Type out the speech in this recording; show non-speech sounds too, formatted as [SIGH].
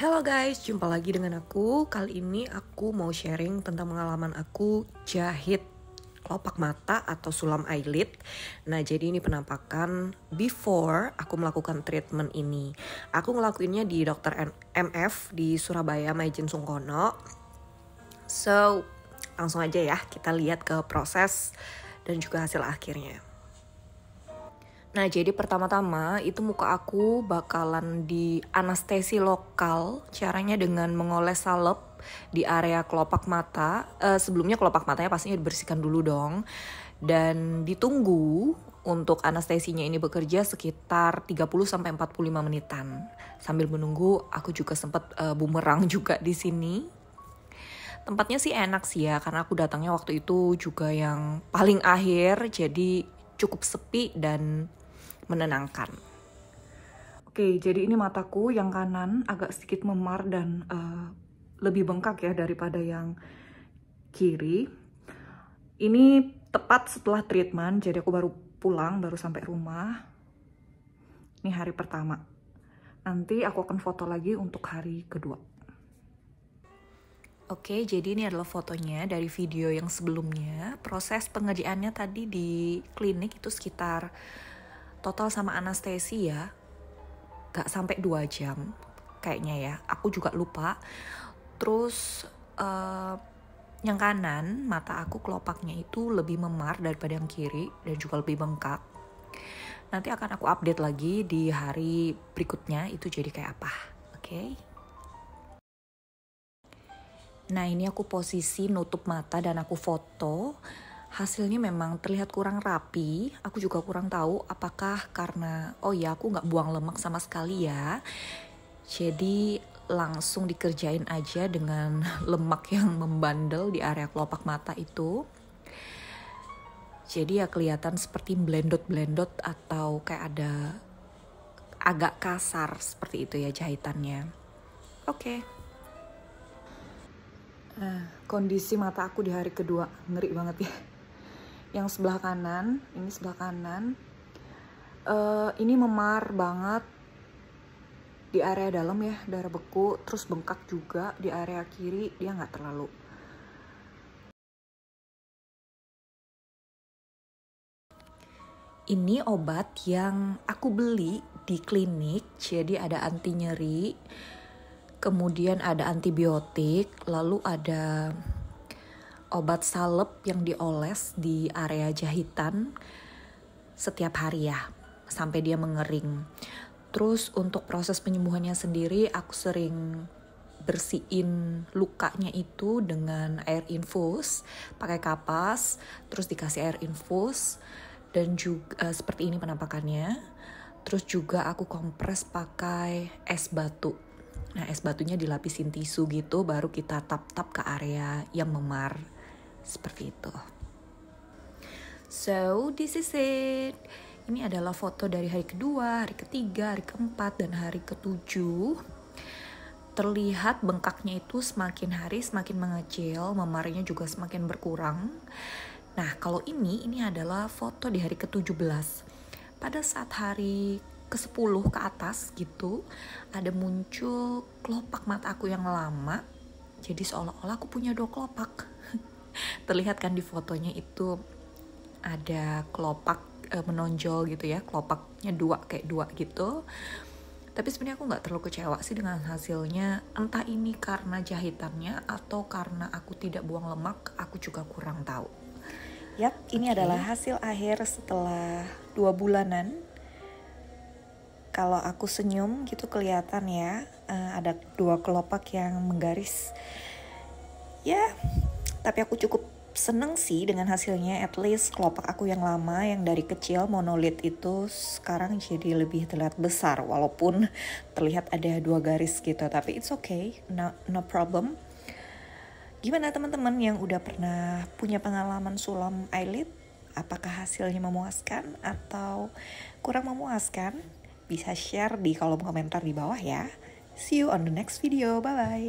Hello guys, jumpa lagi dengan aku. Kali ini aku mau sharing tentang pengalaman aku jahit kelopak mata atau sulam eyelid. Nah, jadi ini penampakan before aku melakukan treatment ini. Aku ngelakuinnya di dokter MF di Surabaya Majen Sungkono. So, langsung aja ya kita lihat ke proses dan juga hasil akhirnya. Nah, jadi pertama-tama itu muka aku bakalan di anestesi lokal, caranya dengan mengoles salep di area kelopak mata. Uh, sebelumnya kelopak matanya pastinya dibersihkan dulu dong. Dan ditunggu untuk anestesinya ini bekerja sekitar 30 45 menitan. Sambil menunggu, aku juga sempat uh, eh, bumerang juga di sini tempatnya sih enak sih ya karena aku datangnya waktu itu juga yang paling akhir jadi cukup sepi dan menenangkan. Oke, jadi ini mataku yang kanan agak sedikit memar dan uh, lebih bengkak ya daripada yang kiri. Ini tepat setelah treatment, jadi aku baru pulang, baru sampai rumah. Ini hari pertama. Nanti aku akan foto lagi untuk hari kedua. Oke, jadi ini adalah fotonya dari video yang sebelumnya. Proses pengerjaannya tadi di klinik itu sekitar total sama anestesi ya gak sampai dua jam kayaknya ya aku juga lupa terus uh, yang kanan mata aku kelopaknya itu lebih memar daripada yang kiri dan juga lebih bengkak nanti akan aku update lagi di hari berikutnya itu jadi kayak apa oke okay? nah ini aku posisi nutup mata dan aku foto hasilnya memang terlihat kurang rapi. Aku juga kurang tahu apakah karena oh ya aku nggak buang lemak sama sekali ya. Jadi langsung dikerjain aja dengan [LAUGHS] lemak yang membandel di area kelopak mata itu. Jadi ya kelihatan seperti blendot-blendot atau kayak ada agak kasar seperti itu ya jahitannya. Oke. Okay. Nah, eh, kondisi mata aku di hari kedua ngeri banget ya yang sebelah kanan ini sebelah kanan uh, ini memar banget di area dalam ya darah beku terus bengkak juga di area kiri dia nggak terlalu ini obat yang aku beli di klinik jadi ada anti nyeri kemudian ada antibiotik lalu ada obat salep yang dioles di area jahitan setiap hari ya sampai dia mengering. Terus untuk proses penyembuhannya sendiri aku sering bersihin lukanya itu dengan air infus, pakai kapas, terus dikasih air infus dan juga uh, eh, seperti ini penampakannya. Terus juga aku kompres pakai es batu. Nah, es batunya dilapisin tisu gitu baru kita tap-tap ke area yang memar. Seperti itu. So, this is it. Ini adalah foto dari hari kedua, hari ketiga, hari keempat, dan hari ketujuh. Terlihat bengkaknya itu semakin hari semakin mengecil, memarnya juga semakin berkurang. Nah, kalau ini, ini adalah foto di hari ke-17. Pada saat hari ke-10 ke atas gitu, ada muncul kelopak mata aku yang lama. Jadi seolah-olah aku punya dua kelopak. [LAUGHS] [LAUGHS] terlihat kan di fotonya itu ada kelopak e, menonjol gitu ya kelopaknya dua kayak dua gitu tapi sebenarnya aku nggak terlalu kecewa sih dengan hasilnya entah ini karena jahitannya atau karena aku tidak buang lemak aku juga kurang tahu Yap, ini okay. adalah hasil akhir setelah dua bulanan. Kalau aku senyum gitu kelihatan ya, uh, ada dua kelopak yang menggaris. Ya, tapi aku cukup seneng sih dengan hasilnya at least kelopak aku yang lama yang dari kecil monolit itu sekarang jadi lebih terlihat besar walaupun [LAUGHS] terlihat ada dua garis gitu tapi it's okay no, no problem gimana teman-teman yang udah pernah punya pengalaman sulam eyelid apakah hasilnya memuaskan atau kurang memuaskan bisa share di kolom komentar di bawah ya see you on the next video bye bye